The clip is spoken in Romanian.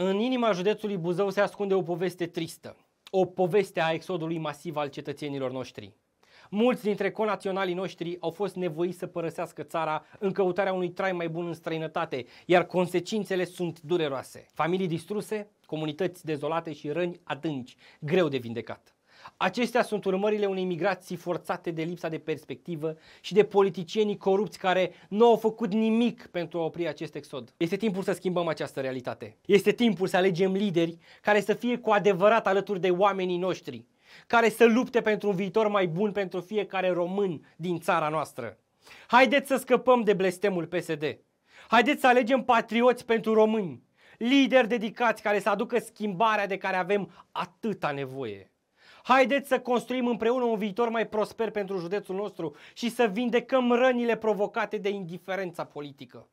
În inima județului Buzău se ascunde o poveste tristă, o poveste a exodului masiv al cetățenilor noștri. Mulți dintre conaționalii noștri au fost nevoiți să părăsească țara în căutarea unui trai mai bun în străinătate, iar consecințele sunt dureroase. Familii distruse, comunități dezolate și răni adânci, greu de vindecat. Acestea sunt urmările unei migrații forțate de lipsa de perspectivă și de politicienii corupți care nu au făcut nimic pentru a opri acest exod. Este timpul să schimbăm această realitate. Este timpul să alegem lideri care să fie cu adevărat alături de oamenii noștri, care să lupte pentru un viitor mai bun pentru fiecare român din țara noastră. Haideți să scăpăm de blestemul PSD. Haideți să alegem patrioți pentru români, lideri dedicați care să aducă schimbarea de care avem atâta nevoie. Haideți să construim împreună un viitor mai prosper pentru județul nostru și să vindecăm rănile provocate de indiferența politică.